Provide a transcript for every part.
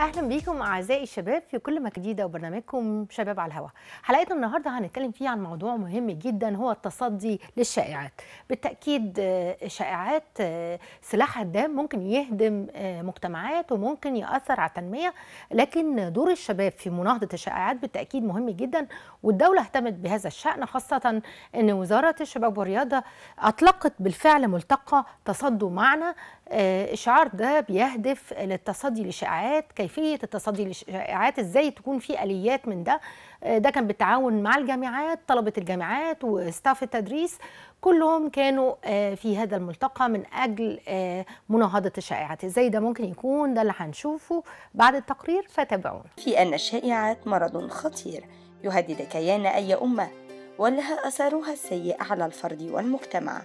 اهلا بيكم اعزائي الشباب في كل مكان جديده وبرنامجكم شباب على الهواء حلقتنا النهارده هنتكلم فيه عن موضوع مهم جدا هو التصدي للشائعات بالتاكيد آه، شائعات آه، سلاح هدام ممكن يهدم آه، مجتمعات وممكن ياثر على التنميه لكن دور الشباب في مناهضه الشائعات بالتاكيد مهم جدا والدوله اهتمت بهذا الشان خاصه ان وزاره الشباب والرياضه اطلقت بالفعل ملتقى تصدوا معنا الشعار آه، ده بيهدف للتصدي لشائعات كيفيه التصدي لشائعات ازاي تكون في اليات من ده آه، ده كان بالتعاون مع الجامعات طلبه الجامعات وستاف التدريس كلهم كانوا آه، في هذا الملتقى من اجل مناهضه الشائعات ازاي ده ممكن يكون ده اللي هنشوفه بعد التقرير فتابعونا في ان الشائعات مرض خطير يهدد كيان اي امه ولها اثارها السيء على الفرد والمجتمع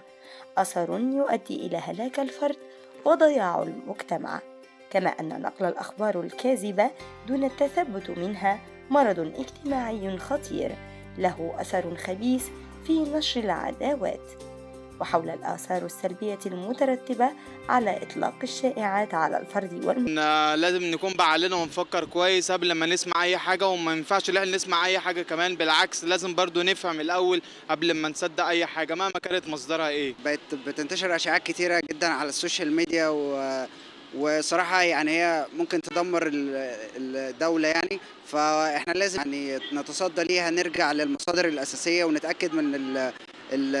اثر يؤدي الى هلاك الفرد وضياع المجتمع كما أن نقل الأخبار الكاذبة دون التثبت منها مرض اجتماعي خطير له أثر خبيث في نشر العداوات وحول الآثار السلبية المترتبة على إطلاق الشائعات على الفرد والمجتمع لازم نكون بعقلنا ونفكر كويس قبل ما نسمع أي حاجة وما ينفعش إن نسمع أي حاجة كمان بالعكس لازم برضو نفهم الأول قبل ما نصدق أي حاجة مهما كانت مصدرها إيه بقت بتنتشر أشاعات كتيرة جدا على السوشيال ميديا و وصراحة يعني هي ممكن تدمر الدولة يعني فاحنا لازم يعني نتصدى ليها نرجع للمصادر الأساسية ونتأكد من ال ال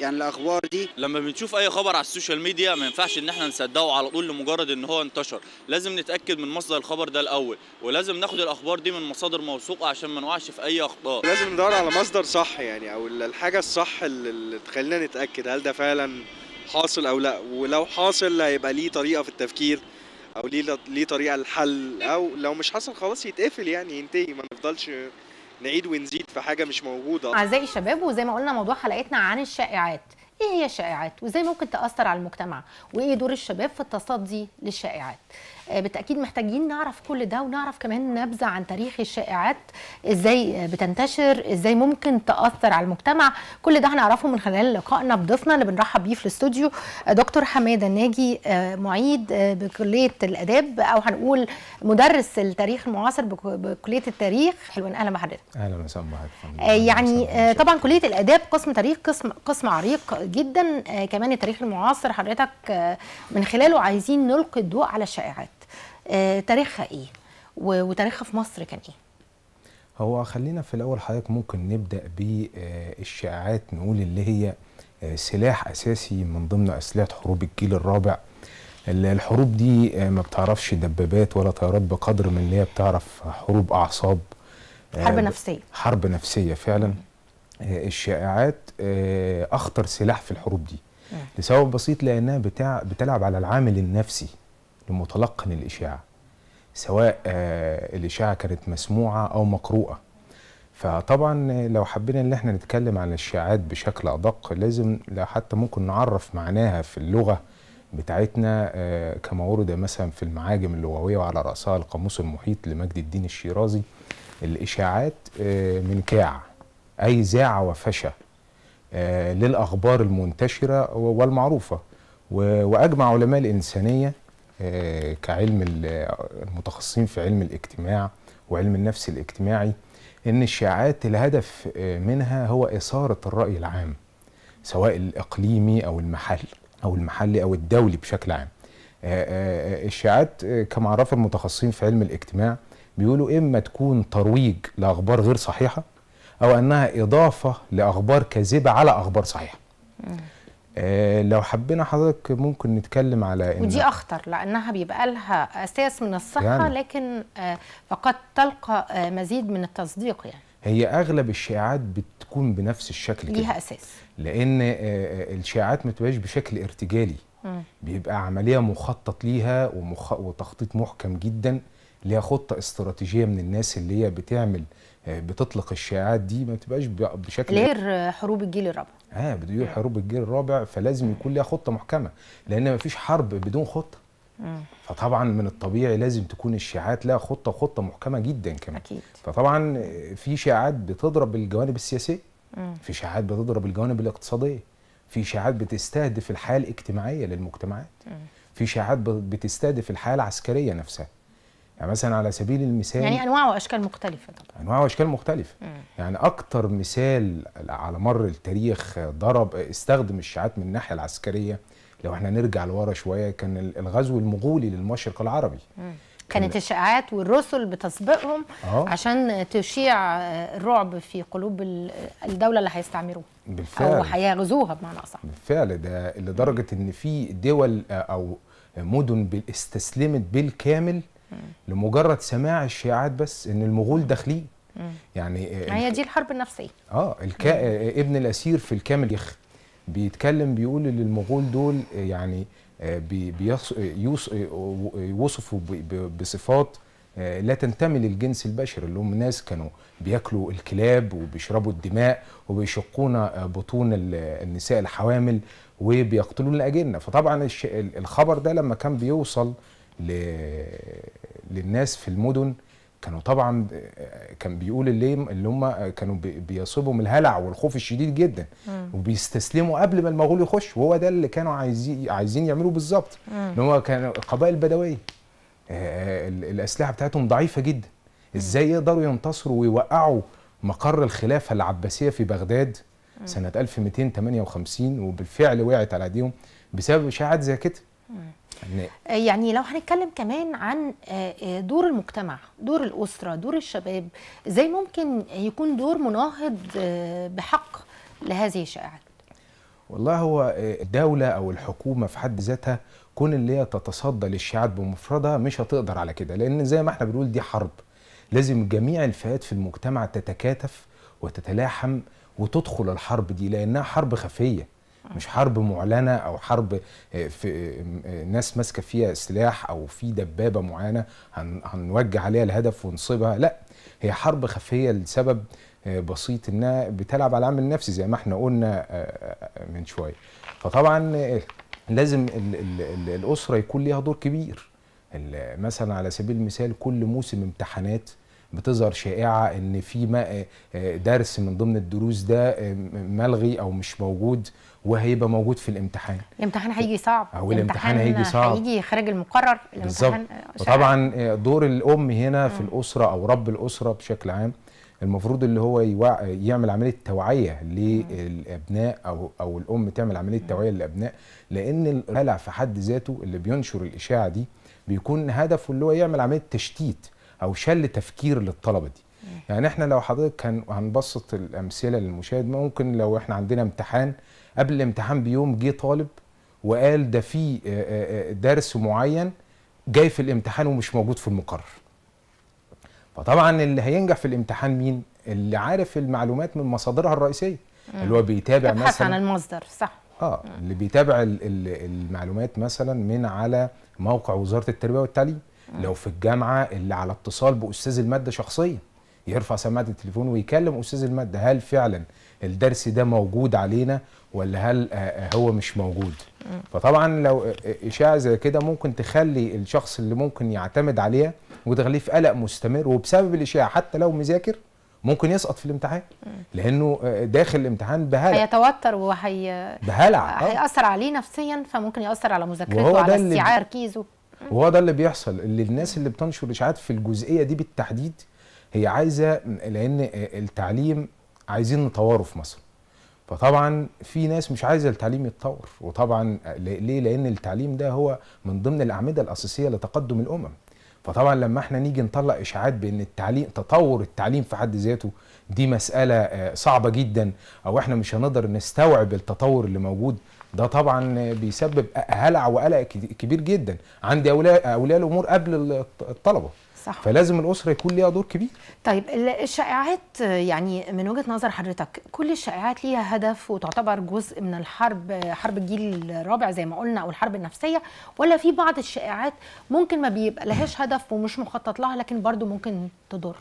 يعني الاخبار دي لما بنشوف اي خبر على السوشيال ميديا ما ينفعش ان احنا نصدقه على طول لمجرد ان هو انتشر لازم نتاكد من مصدر الخبر ده الاول ولازم ناخد الاخبار دي من مصادر موثوقه عشان ما نوقعش في اي اخطاء لازم ندور على مصدر صح يعني او الحاجه الصح اللي تخلينا نتاكد هل ده فعلا حاصل او لا ولو حاصل هيبقى ليه طريقه في التفكير او ليه ليه طريقه للحل او لو مش حاصل خلاص يتقفل يعني ينتهي ما نفضلش نعيد ونزيد في حاجه مش موجوده اعزائي الشباب وزي ما قلنا موضوع حلقتنا عن الشائعات ايه هي الشائعات وازاي ممكن تاثر على المجتمع وايه دور الشباب في التصدي للشائعات بالتاكيد محتاجين نعرف كل ده ونعرف كمان نبذه عن تاريخ الشائعات ازاي بتنتشر ازاي ممكن تاثر على المجتمع كل ده هنعرفه من خلال لقائنا بضيفنا اللي بنرحب بيه في الاستوديو دكتور حماده الناجي آه، معيد آه، بكليه الاداب او هنقول مدرس التاريخ المعاصر بكليه التاريخ حلوان اهلا بحضرتك اهلا وسهلا بحضرتك آه، يعني طبعا كليه الاداب قسم تاريخ قسم قسم عريق جدا كمان التاريخ المعاصر حضرتك من خلاله عايزين نلقي الضوء على الشائعات آه، تاريخها ايه وتاريخها في مصر كان ايه هو خلينا في الاول حضرتك ممكن نبدا بالشائعات نقول اللي هي آه، سلاح اساسي من ضمن اسلحه حروب الجيل الرابع الحروب دي آه، ما بتعرفش دبابات ولا طيارات بقدر من اللي هي بتعرف حروب اعصاب حرب نفسيه حرب نفسيه فعلا الشائعات اخطر سلاح في الحروب دي لسبب بسيط لانها بتلعب على العامل النفسي لمتلقن الإشاعة سواء آه، الإشاعة كانت مسموعة أو مقروءة فطبعا لو حبينا ان احنا نتكلم عن الاشاعات بشكل ادق لازم حتى ممكن نعرف معناها في اللغه بتاعتنا آه، كما ورد مثلا في المعاجم اللغويه وعلى راسها القاموس المحيط لمجد الدين الشيرازي الاشاعات آه، من كاع اي زاع وفشى للاخبار المنتشره والمعروفه واجمع علماء الانسانيه آه، كعلم المتخصصين في علم الاجتماع وعلم النفس الاجتماعي ان الشائعات الهدف آه، منها هو اثاره الراي العام سواء الاقليمي او المحل او المحلي او الدولي بشكل عام آه، الشائعات كما عرف المتخصصين في علم الاجتماع بيقولوا اما تكون ترويج لاخبار غير صحيحه او انها اضافه لاخبار كاذبه على اخبار صحيحه آه لو حبينا حضرتك ممكن نتكلم على إن ودي اخطر لانها بيبقى لها اساس من الصحه يعني لكن آه فقد تلقى آه مزيد من التصديق يعني هي اغلب الشائعات بتكون بنفس الشكل ليها كده. اساس لان آه، آه، الشائعات ما تبقاش بشكل ارتجالي مم. بيبقى عمليه مخطط ليها ومخ... وتخطيط محكم جدا ليها خطه استراتيجيه من الناس اللي هي بتعمل آه، بتطلق الشائعات دي ما بتبقاش بشكل غير حروب الجيل الرابع اه بدون حروب الجيل الرابع فلازم يكون ليها خطه محكمه لان ما فيش حرب بدون خطه فطبعا من الطبيعي لازم تكون الشائعات لها خطه وخطه محكمه جدا كمان أكيد. فطبعا آه، في شائعات بتضرب الجوانب السياسيه في شائعات بتضرب الجوانب الاقتصاديه في شائعات بتستهدف الحياه الاجتماعيه للمجتمعات في شائعات بتستهدف الحياه العسكريه نفسها يعني مثلا على سبيل المثال يعني انواع واشكال مختلفه طبعا انواع واشكال مختلفه مم. يعني اكتر مثال على مر التاريخ ضرب استخدم الشيعات من الناحيه العسكريه لو احنا نرجع لورا شويه كان الغزو المغولي للمشرق العربي مم. كانت الشائعات والرسل بتسبقهم أوه. عشان تشيع الرعب في قلوب الدوله اللي هيستعمروها بالفعل او هيغزوها بمعنى اصح بالفعل ده لدرجه ان في دول آه، او مدن استسلمت بالكامل لمجرد سماع الشائعات بس ان المغول داخلين يعني آه، ما هي دي الحرب النفسيه اه الكا... آه، ابن الاسير في الكامل يخ بيتكلم بيقول ان المغول دول آه، يعني بي... بيص... يوص... يوصفوا ب... بصفات لا تنتمي للجنس البشري اللي هم ناس كانوا بياكلوا الكلاب وبيشربوا الدماء وبيشقون بطون النساء الحوامل وبيقتلون الاجنه فطبعا الخبر ده لما كان بيوصل للناس في المدن كانوا طبعا كان بيقول اللي اللي هم كانوا بيصيبهم الهلع والخوف الشديد جدا م. وبيستسلموا قبل ما المغول يخش وهو ده اللي كانوا عايزين عايزين يعملوه بالظبط ان هو كان القبائل البدويه آه، الاسلحه بتاعتهم ضعيفه جدا ازاي يقدروا ينتصروا ويوقعوا مقر الخلافه العباسيه في بغداد سنه 1258 وبالفعل وقعت على ايديهم بسبب اشاعات زي كده يعني, آه، يعني لو هنتكلم كمان عن آه، آه، دور المجتمع دور الأسرة دور الشباب ازاي ممكن يكون دور مناهض بحق لهذه الشائعات والله هو الدولة أو الحكومة في حد ذاتها كون اللي هي تتصدى للشيعات بمفردها مش هتقدر على كده لأن زي ما احنا بنقول دي حرب لازم جميع الفئات في المجتمع تتكاتف وتتلاحم وتدخل الحرب دي لأنها حرب خفية مش حرب معلنه او حرب آه، في آه، آه، ناس ماسكه فيها سلاح او في دبابه معينه هنوجه عليها الهدف ونصيبها لا هي حرب خفيه لسبب بسيط انها بتلعب على العامل النفسي زي ما احنا قلنا من شويه فطبعا لازم الاسره يكون ليها دور كبير مثلا على سبيل المثال كل موسم امتحانات بتظهر شائعه ان في درس من ضمن الدروس ده ملغي او مش موجود وهيبقى موجود في الامتحان الامتحان هيجي صعب او الامتحان هيجي صعب هيجي خارج المقرر الامتحان طبعا آه، دور الام هنا في الاسره او رب الاسره بشكل عام المفروض اللي هو يوع... يعمل عمليه توعيه للابناء او او الام تعمل عمليه توعيه للابناء لان الهلع في حد ذاته اللي بينشر الاشاعه دي بيكون هدفه اللي هو يعمل عمليه تشتيت او شل تفكير للطلبه دي يعني احنا لو حضرتك هنبسط الامثله للمشاهد ممكن لو احنا عندنا امتحان قبل الامتحان بيوم جه طالب وقال ده في آه، آه، آه، درس معين جاي في الامتحان ومش موجود في المقرر فطبعا اللي هينجح في الامتحان مين اللي عارف المعلومات من مصادرها الرئيسيه مم. اللي هو بيتابع مثلا عن المصدر صح اه مم. اللي بيتابع المعلومات مثلا من على موقع وزاره التربيه والتعليم مم. لو في الجامعه اللي على اتصال باستاذ الماده شخصيا يرفع سماعه التليفون ويكلم استاذ الماده هل فعلا الدرس ده موجود علينا ولا هل آه، آه، هو مش موجود فطبعا لو آه، اشاعه زي كده ممكن تخلي الشخص اللي ممكن يعتمد عليها وتخليه في قلق مستمر وبسبب الاشاعه حتى لو مذاكر ممكن يسقط في الامتحان لانه داخل الامتحان بهلع هيتوتر وهي بهلع هياثر عليه نفسيا فممكن ياثر على مذاكرته وعلى استيعاب تركيزه وهو ده اللي بيحصل اللي الناس اللي بتنشر اشاعات في الجزئيه دي بالتحديد هي عايزه لان التعليم عايزين نطوره في مصر فطبعا في ناس مش عايزه التعليم يتطور وطبعا ليه لان التعليم ده هو من ضمن الاعمده الاساسيه لتقدم الامم فطبعا لما احنا نيجي نطلع اشاعات بان التعليم تطور التعليم في حد ذاته دي مساله آه، صعبه جدا او احنا مش هنقدر نستوعب التطور اللي موجود ده طبعا بيسبب هلع وقلق كبير جدا عند اولياء الامور قبل الطلبه صح. فلازم الاسره يكون ليها دور كبير طيب الشائعات يعني من وجهه نظر حضرتك كل الشائعات ليها هدف وتعتبر جزء من الحرب حرب الجيل الرابع زي ما قلنا او الحرب النفسيه ولا في بعض الشائعات ممكن ما بيبقى لهاش هدف ومش مخطط لها لكن برضو ممكن تضر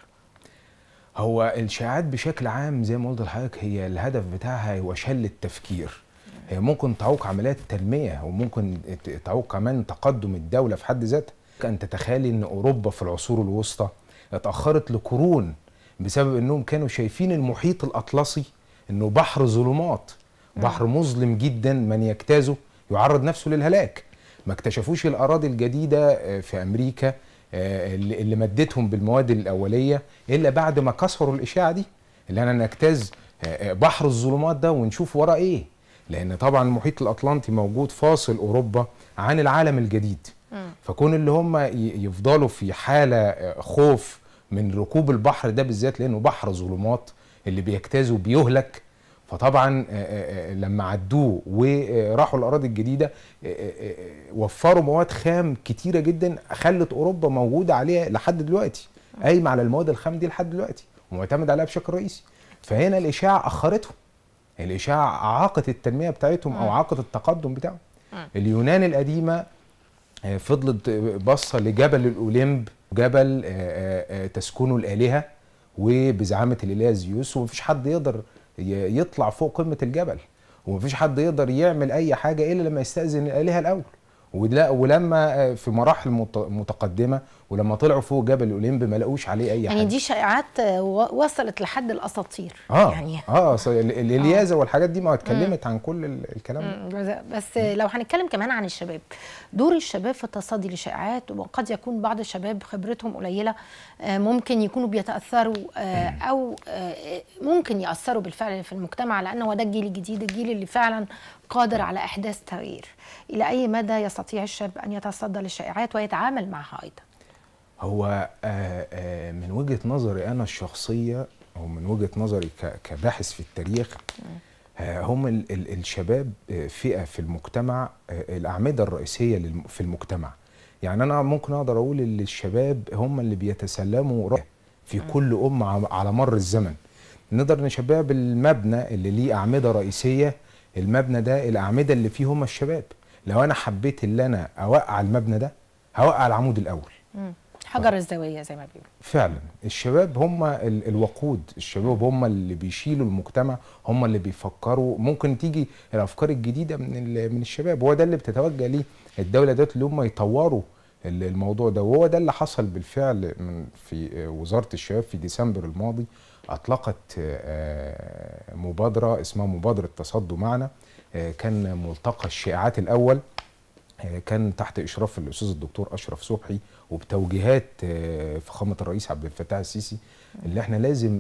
هو الشائعات بشكل عام زي ما قلت لحضرتك هي الهدف بتاعها هو شل التفكير هي ممكن تعوق عمليات التنميه وممكن تعوق كمان تقدم الدوله في حد ذاتها أن تتخيلي أن أوروبا في العصور الوسطى اتأخرت لقرون بسبب أنهم كانوا شايفين المحيط الأطلسي أنه بحر ظلمات نعم. بحر مظلم جدا من يجتازه يعرض نفسه للهلاك ما اكتشفوش الأراضي الجديدة آه، في أمريكا آه، اللي مدتهم بالمواد الأولية إلا بعد ما كسروا الإشاعة دي اللي أنا نجتاز آه، بحر الظلمات ده ونشوف وراء إيه لأن طبعا المحيط الأطلنطي موجود فاصل أوروبا عن العالم الجديد فكون اللي هم يفضلوا في حاله خوف من ركوب البحر ده بالذات لانه بحر ظلمات اللي بيجتازه بيهلك فطبعا لما عدوه وراحوا الاراضي الجديده وفروا مواد خام كتيره جدا خلت اوروبا موجوده عليها لحد دلوقتي قايمه على المواد الخام دي لحد دلوقتي ومعتمد عليها بشكل رئيسي فهنا الاشاعه اخرتهم الاشاعه اعاقت التنميه بتاعتهم او اعاقت التقدم بتاعهم اليونان القديمه آه، فضلت باصه لجبل الاوليمب جبل آه، آه، تسكنه الالهه وبزعامه الاله زيوس ومفيش حد يقدر يطلع فوق قمه الجبل ومفيش حد يقدر يعمل اي حاجه الا لما يستاذن الالهه الاول ولما آه، في مراحل متقدمه ولما طلعوا فوق جبل الاوليمب ما لقوش عليه اي حاجه يعني دي شائعات آه، وصلت لحد الاساطير آه, آه، يعني اه الالياذه آه والحاجات دي ما اتكلمت عن كل الكلام ده بس مم. لو هنتكلم كمان عن الشباب دور الشباب في التصدي لشائعات وقد يكون بعض الشباب خبرتهم قليله ممكن يكونوا بيتاثروا او ممكن ياثروا بالفعل في المجتمع لان هو ده الجيل الجديد الجيل اللي فعلا قادر على إحداث تغيير إلى أي مدى يستطيع الشاب أن يتصدى للشائعات ويتعامل معها أيضا هو آه، آه، من وجهة نظري أنا الشخصية أو من وجهة نظري كباحث في التاريخ آه، هم الشباب فئة في المجتمع الأعمدة الرئيسية في المجتمع يعني أنا ممكن أقدر أقول إن الشباب هم اللي بيتسلموا رأي في كل أمة على مر الزمن نقدر إن شباب المبنى اللي ليه أعمدة رئيسية المبنى ده الاعمده اللي فيه هم الشباب لو انا حبيت ان انا اوقع المبنى ده هوقع العمود الاول مم. حجر الزاويه زي ما بيقولوا فعلا الشباب هم ال الوقود الشباب هم اللي بيشيلوا المجتمع هم اللي بيفكروا ممكن تيجي الافكار الجديده من من الشباب هو ده اللي بتتوجه ليه الدوله دوت اللي هم يطوروا الموضوع ده وهو ده اللي حصل بالفعل من في وزاره الشباب في ديسمبر الماضي اطلقت آه، مبادره اسمها مبادره تصدوا معنا آه، كان ملتقى الشائعات الاول آه، كان تحت اشراف الاستاذ الدكتور اشرف صبحي وبتوجيهات فخامه الرئيس عبد الفتاح السيسي اللي احنا لازم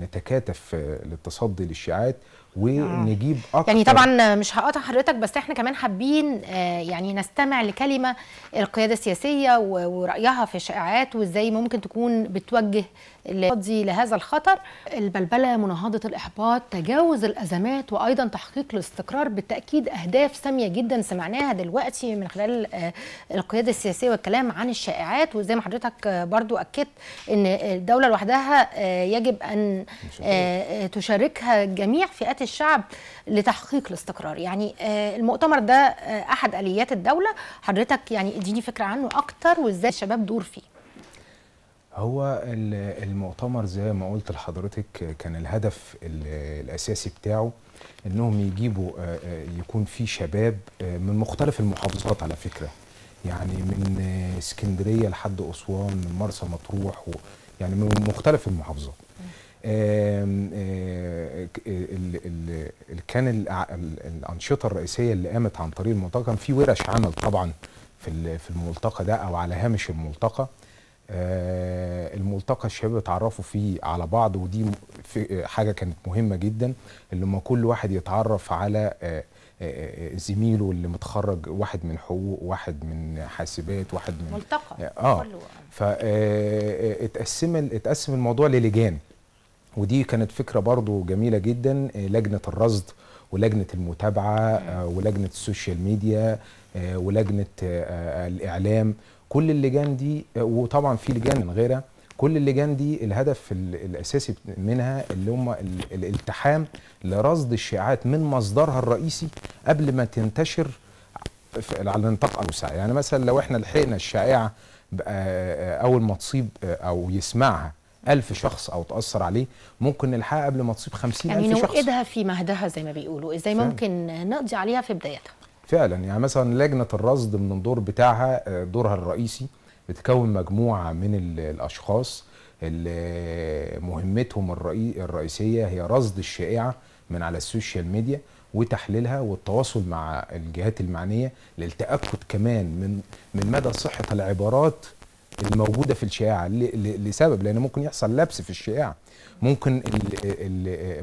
نتكاتف للتصدي للشائعات ونجيب يعني اكتر يعني طبعا مش هقاطع حضرتك بس احنا كمان حابين آه، يعني نستمع لكلمه القياده السياسيه ورايها في الشائعات وازاي ممكن تكون بتوجه لهذا الخطر البلبله مناهضه الاحباط تجاوز الازمات وايضا تحقيق الاستقرار بالتاكيد اهداف ساميه جدا سمعناها دلوقتي من خلال آه، القياده السياسيه والكلام عن الشائعات وزي ما حضرتك آه، برضو اكدت ان الدوله لوحدها يجب ان تشاركها جميع فئات آليات الشعب لتحقيق الاستقرار يعني آه، المؤتمر ده آه، أحد آليات الدولة حضرتك يعني اديني فكرة عنه أكتر وإزاي الشباب دور فيه هو المؤتمر زي ما قلت لحضرتك كان الهدف الأساسي بتاعه انهم يجيبوا آه، يكون في شباب من مختلف المحافظات على فكره يعني من اسكندريه لحد اسوان من مرسى مطروح يعني من مختلف المحافظات آه، كان الانشطه الرئيسيه اللي قامت عن طريق الملتقى كان في ورش عمل طبعا في في الملتقى ده او على هامش الملتقى آه، الملتقى الشباب اتعرفوا فيه على بعض ودي حاجه كانت مهمه جدا لما كل واحد يتعرف على آه، زميله اللي متخرج واحد من حقوق واحد من حاسبات واحد من ملتقى اه فاتقسم اتقسم الموضوع للجان ودي كانت فكرة برضو جميلة جدا آه، لجنة الرصد ولجنة المتابعة آه، ولجنة السوشيال ميديا آه، ولجنة الإعلام كل اللجان دي وطبعا في لجان غيرها كل اللجان دي الهدف الأساسي منها اللي هم الالتحام لرصد الشائعات من مصدرها الرئيسي قبل ما تنتشر على نطاق أوسع يعني مثلا لو احنا لحقنا الشائعة أول ما تصيب أو يسمعها ألف شخص أو تأثر عليه ممكن نلحقها قبل ما تصيب خمسين يعني ألف شخص يعني نوقدها في مهدها زي ما بيقولوا إزاي ممكن نقضي عليها في بدايتها فعلا يعني مثلا لجنة الرصد من الدور بتاعها آه، دورها الرئيسي بتكون مجموعة من الأشخاص اللي مهمتهم الرئيسية هي رصد الشائعة من على السوشيال ميديا وتحليلها والتواصل مع الجهات المعنية للتأكد كمان من من مدى صحة العبارات الموجوده في الشائعه لسبب لان ممكن يحصل لبس في الشائعه ممكن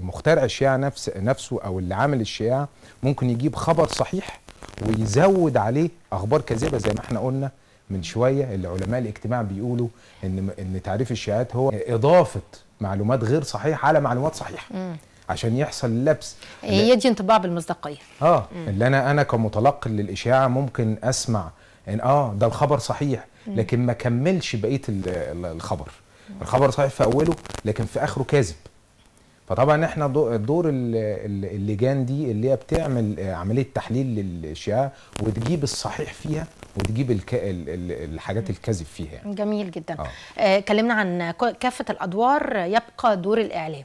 مخترع الشائعه نفس نفسه او اللي عامل الشائعه ممكن يجيب خبر صحيح ويزود عليه اخبار كاذبه زي ما احنا قلنا من شويه اللي علماء الاجتماع بيقولوا ان ان تعريف الشائعات هو اضافه معلومات غير صحيحه على معلومات صحيحه مم. عشان يحصل لبس يدي إيه، انطباع بالمصداقيه اه مم. اللي انا انا كمتلقي للاشاعه ممكن اسمع ان اه ده الخبر صحيح لكن ما كملش بقيه الخبر الخبر صحيح في اوله لكن في اخره كاذب فطبعا احنا دور اللجان دي اللي هي بتعمل آه، عمليه تحليل للشيعة وتجيب الصحيح فيها وتجيب الحاجات الكذب فيها يعني. جميل جدا آه, آه، كلمنا عن كافه الادوار يبقى دور الاعلام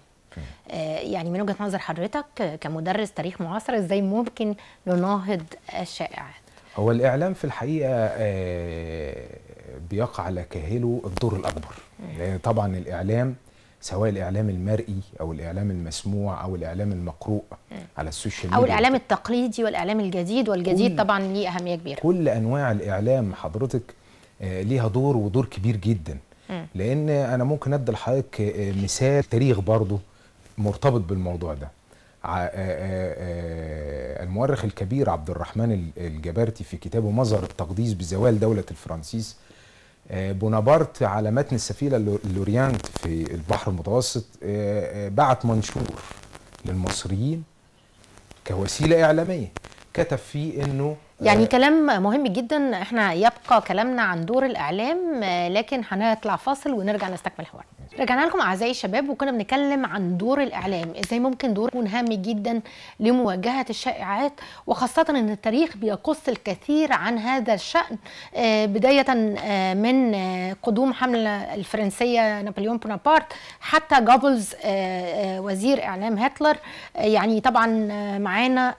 آه يعني من وجهه نظر حضرتك كمدرس تاريخ معاصر ازاي ممكن نناهض الشائعات هو الإعلام في الحقيقة آه، بيقع على كاهله الدور الأكبر لأن طبعا الإعلام سواء الإعلام المرئي أو الإعلام المسموع أو الإعلام المقروء على السوشيال ميديا أو الإعلام التقليدي والإعلام الجديد والجديد طبعا ليه أهمية كبيرة كل أنواع الإعلام حضرتك آه، ليها دور ودور كبير جدا لأن أنا ممكن أدي لحضرتك آه، مثال تاريخ برضه مرتبط بالموضوع ده المؤرخ الكبير عبد الرحمن الجبرتي في كتابه مظهر التقديس بزوال دولة الفرنسيس بونابرت على متن السفينة لوريانت في البحر المتوسط بعت منشور للمصريين كوسيلة إعلامية كتب فيه أنه يعني كلام مهم جدا احنا يبقى كلامنا عن دور الإعلام لكن هنطلع فاصل ونرجع نستكمل حوارنا رجعنا لكم اعزائي الشباب وكنا بنتكلم عن دور الاعلام ازاي ممكن دور يكون هام جدا لمواجهه الشائعات وخاصه ان التاريخ بيقص الكثير عن هذا الشان آه، بدايه آه، من آه، قدوم حمله الفرنسيه نابليون بونابرت حتى جابلز وزير اعلام هتلر يعني طبعا معانا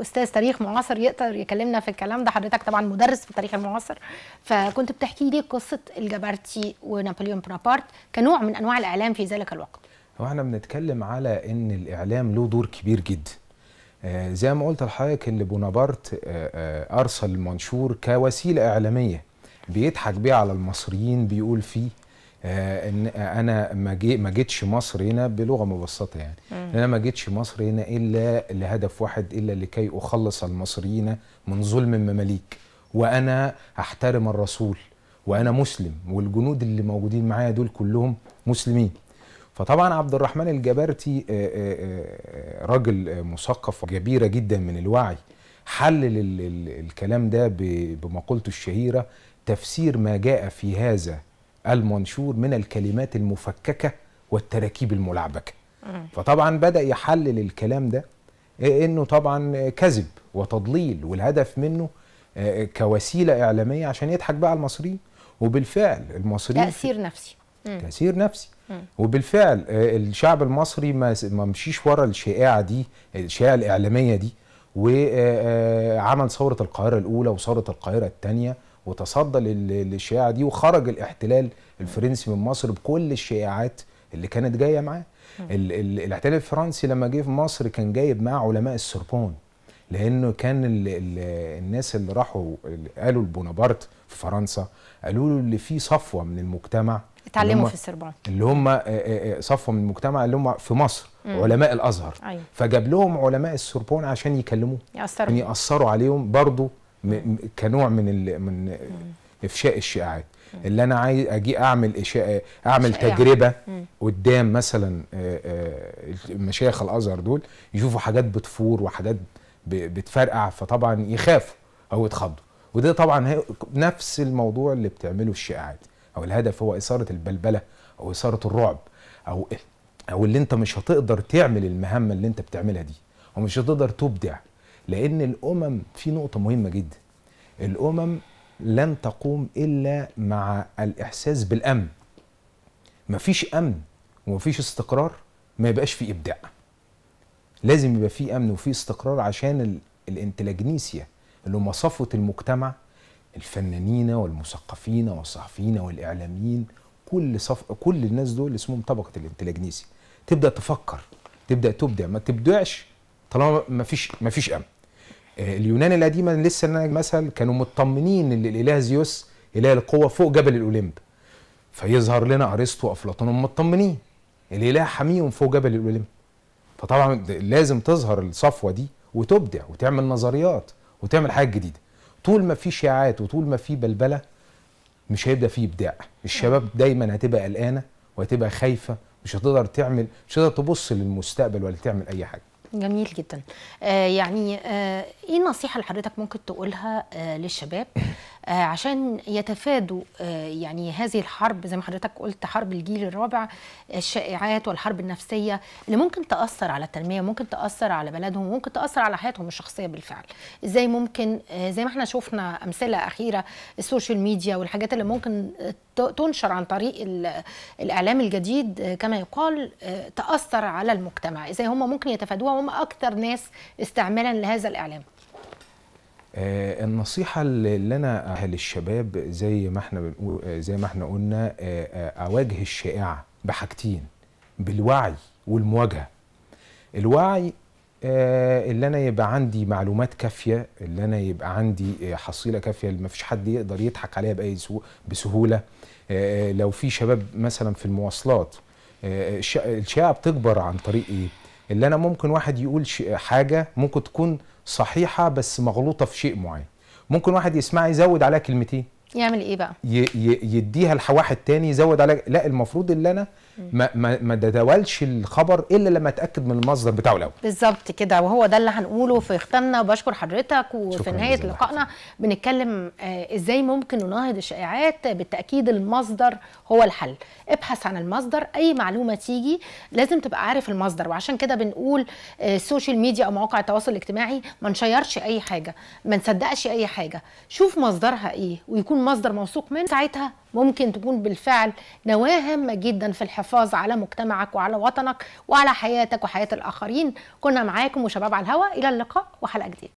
استاذ تاريخ معاصر يقدر يكلمنا في الكلام ده حضرتك طبعا مدرس في التاريخ المعاصر فكنت بتحكي لي قصه الجبرتي ونابليون بونابرت كنوع من انواع الاعلام في ذلك الوقت هو احنا بنتكلم على ان الاعلام له دور كبير جدا آه، زي ما قلت لحضرتك ان بونابرت آه، آه، ارسل المنشور كوسيله اعلاميه بيضحك بيه على المصريين بيقول فيه ان انا ما جي ما جيتش مصر هنا بلغه مبسطه يعني انا ما جيتش مصر هنا الا لهدف واحد الا لكي اخلص المصريين من ظلم المماليك وانا احترم الرسول وانا مسلم والجنود اللي موجودين معايا دول كلهم مسلمين فطبعا عبد الرحمن الجبرتي آه، آه، آه، راجل مثقف كبيرة جدا من الوعي حلل الكلام ده بمقولته الشهيرة تفسير ما جاء في هذا المنشور من الكلمات المفككة والتراكيب الملعبكة فطبعا بدأ يحلل الكلام ده انه طبعا كذب وتضليل والهدف منه كوسيله اعلاميه عشان يضحك بقى على المصريين وبالفعل المصريين تاثير نفسي تأثير نفسي وبالفعل آه، الشعب المصري ما مشيش ورا الشائعة دي الشائعة الإعلامية دي وعمل آه، آه، ثورة القاهرة الأولى وثورة القاهرة الثانية وتصدى للشائعة دي وخرج الاحتلال الفرنسي من مصر بكل الشائعات اللي كانت جايه معاه الاحتلال الفرنسي لما جه في مصر كان جايب معاه علماء السوربون لانه كان ال ال الناس اللي راحوا قالوا لبونابرت في فرنسا قالوا له اللي فيه صفوه من المجتمع اتعلموا في السربون اللي هم صفوه من المجتمع اللي هم في مصر مم. علماء الازهر أيوة. فجاب لهم علماء السربون عشان يكلموه ياثروا يعني ياثروا عليهم برضه كنوع من من مم. افشاء الشائعات اللي انا عايز اجي اعمل إشاء اعمل يعني. تجربه مم. قدام مثلا مشايخ الازهر دول يشوفوا حاجات بتفور وحاجات بتفرقع فطبعا يخافوا او يتخضوا وده طبعا نفس الموضوع اللي بتعمله الشائعات او الهدف هو اثاره البلبله او اثاره الرعب او إيه، او اللي انت مش هتقدر تعمل المهمه اللي انت بتعملها دي ومش هتقدر تبدع لان الامم في نقطه مهمه جدا الامم لن تقوم الا مع الاحساس بالامن مفيش امن ومفيش استقرار ما يبقاش في ابداع لازم يبقى في امن وفي استقرار عشان الانتلاجنيسيا اللي هم صفوه المجتمع الفنانين والمثقفين والصحفيين والاعلاميين كل صف كل الناس دول اسمهم طبقه الانتلاجنيسيا تبدا تفكر تبدا تبدع ما تبدعش طالما ما فيش ما فيش امن آه، اليونان القديمه لسه انا مثلا كانوا مطمنين ان الاله زيوس اله القوه فوق جبل الاوليمب فيظهر لنا ارسطو وافلاطون هم مطمنين الاله حميهم فوق جبل الاوليمب فطبعا لازم تظهر الصفوه دي وتبدع وتعمل نظريات وتعمل حاجات جديده طول ما في شائعات وطول ما في بلبله مش هيبدا في ابداع الشباب دايما هتبقى قلقانه وهتبقى خايفه مش هتقدر تعمل مش هتقدر تبص للمستقبل ولا تعمل اي حاجه جميل جدا آه يعني آه ايه النصيحه اللي حضرتك ممكن تقولها آه للشباب آه، عشان يتفادوا آه، يعني هذه الحرب زي ما حضرتك قلت حرب الجيل الرابع الشائعات والحرب النفسيه اللي ممكن تاثر على التنميه ممكن تاثر على بلدهم ممكن تاثر على حياتهم الشخصيه بالفعل ازاي ممكن آه، زي ما احنا شفنا امثله اخيره السوشيال ميديا والحاجات اللي ممكن تنشر عن طريق الاعلام الجديد كما يقال تاثر على المجتمع ازاي هم ممكن يتفادوها هم اكثر ناس استعمالا لهذا الاعلام آه، النصيحة اللي أنا للشباب زي ما احنا بنقول آه، زي ما احنا قلنا آه، أواجه الشائعة بحاجتين بالوعي والمواجهة الوعي اللي أنا يبقى عندي معلومات كافية اللي أنا يبقى عندي حصيلة كافية اللي مفيش حد يقدر يضحك عليها بأي بسهولة لو في شباب مثلا في المواصلات الشائعة بتكبر عن طريق إيه؟ اللي أنا ممكن واحد يقول حاجة ممكن تكون صحيحه بس مغلوطه في شيء معين ممكن واحد يسمعي يزود عليها كلمتين يعمل ايه بقى يديها لواحد تاني يزود عليها لا المفروض اللي انا ما, ما, ما تداولش الخبر الا لما اتاكد من المصدر بتاعه الاول بالظبط كده وهو ده اللي هنقوله في ختامنا بشكر حضرتك وفي نهايه لقائنا بنتكلم آه، ازاي ممكن نناهض الشائعات بالتاكيد المصدر هو الحل ابحث عن المصدر اي معلومه تيجي لازم تبقى عارف المصدر وعشان كده بنقول السوشيال آه، ميديا او مواقع التواصل الاجتماعي ما نشيرش اي حاجه ما نصدقش اي حاجه شوف مصدرها ايه ويكون مصدر موثوق منه ساعتها ممكن تكون بالفعل نواة هامة جدا في الحفاظ على مجتمعك وعلى وطنك وعلى حياتك وحياة الآخرين كنا معاكم وشباب على الهواء إلى اللقاء وحلقة جديدة